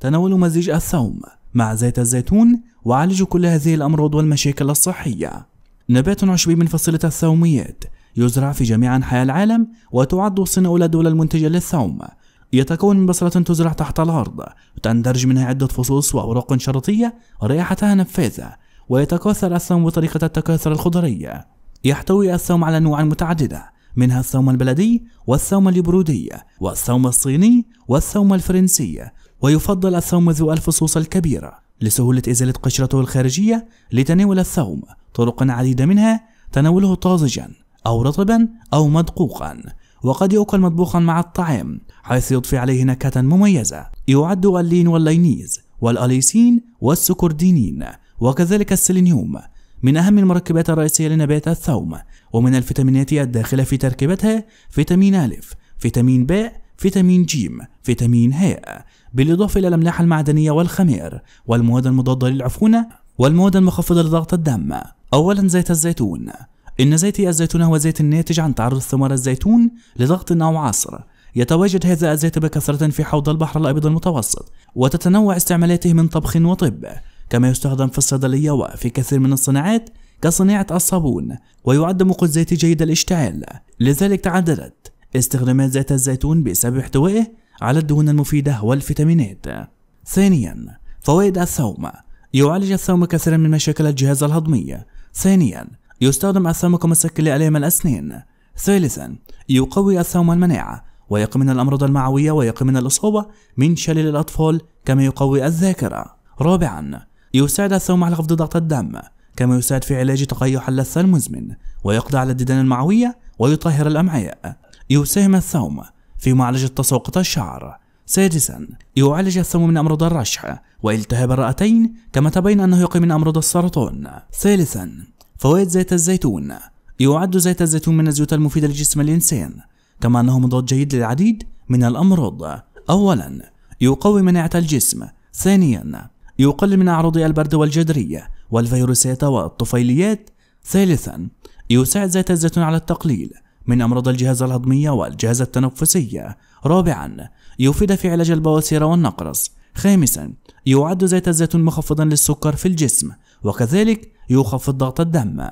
تناول مزيج الثوم مع زيت الزيتون وعالج كل هذه الأمراض والمشاكل الصحية نبات عشبي من فصيلة الثوميات يزرع في جميع أنحاء العالم وتعد الصين أولى الدول المنتجة للثوم يتكون من بصلة تزرع تحت الأرض تندرج منها عدة فصوص وأوراق شرطية رائحتها نفاذة ويتكاثر الثوم بطريقة التكاثر الخضري يحتوي الثوم على أنواع متعددة منها السوم البلدي والسوم البرودي والسوم الصيني والسوم الفرنسي ويفضل السوم ذو الفصوص الكبيرة لسهولة إزالة قشرته الخارجية لتناول السوم طرق عديدة منها تناوله طازجا أو رطبا أو مدقوقا وقد يؤكل مطبوخا مع الطعام حيث يضفي عليه نكهة مميزة يعد اللين واللينيز والأليسين والسكردينين وكذلك السيلينيوم من أهم المركبات الرئيسية لنبات الثوم ومن الفيتامينات الداخلة في تركيبتها فيتامين أ فيتامين ب فيتامين ج فيتامين ه بالإضافة إلى الأملاح المعدنية والخمير والمواد المضادة للعفونة والمواد المخفضة لضغط الدم أولا زيت الزيتون إن زيت الزيتون هو زيت الناتج عن تعرض ثمار الزيتون لضغط أو عصر يتواجد هذا الزيت بكثرة في حوض البحر الأبيض المتوسط وتتنوع استعمالاته من طبخ وطب كما يستخدم في الصيدلية وفي كثير من الصناعات كصناعة الصابون ويعد مقود زيتي جيد الاشتعال لذلك تعددت استخدامات زيت الزيتون بسبب احتوائه على الدهون المفيدة والفيتامينات ثانيا فوائد الثوم يعالج الثوم كثيرا من مشاكل الجهاز الهضمي ثانيا يستخدم الثوم كمسكن لألام الأسنان ثالثا يقوي الثوم المناعة ويقي من الأمراض المعوية ويقي من الإصابة من شلل الأطفال كما يقوي الذاكرة رابعا يساعد الثوم على خفض ضغط الدم كما يساعد في علاج تقيح اللثة المزمن ويقضي على الديدان المعوية ويطهر الأمعاء يساهم الثوم في معالجة تساقط الشعر سادسا يعالج الثوم من أمراض الرشح والتهاب الرئتين كما تبين أنه يقي من أمراض السرطان ثالثا فوائد زيت الزيتون يعد زيت الزيتون من الزيوت المفيدة لجسم الإنسان كما أنه مضاد جيد للعديد من الأمراض أولا يقوي مناعة الجسم ثانيا يقلل من أعراض البرد والجدرية والفيروسات والطفيليات ثالثا يساعد زيت الزيتون على التقليل من أمراض الجهاز الهضمي والجهاز التنفسي رابعا يفيد في علاج البواسير والنقرس خامسا يعد زيت الزيتون مخفضا للسكر في الجسم وكذلك يخفض ضغط الدم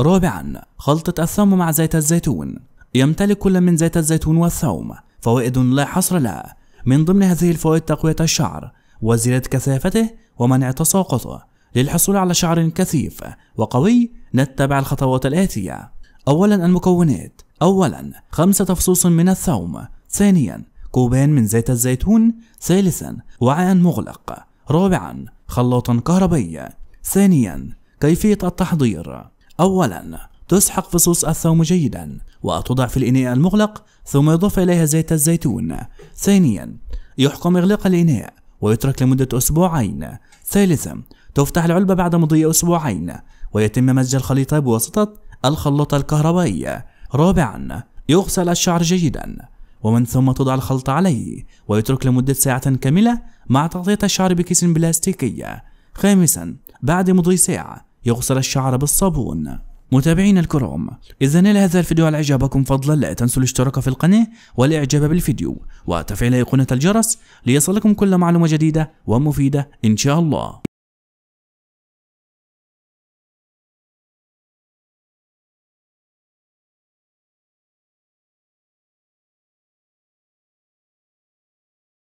رابعا خلطة الثوم مع زيت الزيتون يمتلك كل من زيت الزيتون والثوم فوائد لا حصر لها من ضمن هذه الفوائد تقوية الشعر وزيادة كثافته ومنع تساقطه للحصول على شعر كثيف وقوي نتبع الخطوات الآتية أولا المكونات أولا خمسة فصوص من الثوم ثانيا كوبان من زيت الزيتون ثالثا وعاء مغلق رابعا خلاط كهربي ثانيا كيفية التحضير أولا تسحق فصوص الثوم جيدا وتضع في الإناء المغلق ثم يضاف إليها زيت الزيتون ثانيا يحكم إغلاق الإناء ويترك لمدة أسبوعين ثالثا تفتح العلبة بعد مضي أسبوعين ويتم مزج الخليط بواسطة الخلاط الكهربائي رابعا يغسل الشعر جيدا ومن ثم تضع الخلط عليه ويترك لمدة ساعة كاملة مع تغطية الشعر بكيس بلاستيكي خامسا بعد مضي ساعة يغسل الشعر بالصابون متابعينا الكرام إذا نال هذا الفيديو على إعجابكم فضلا لا تنسوا الاشتراك في القناة والإعجاب بالفيديو وتفعيل أيقونة الجرس ليصلكم كل معلومة جديدة ومفيدة إن شاء الله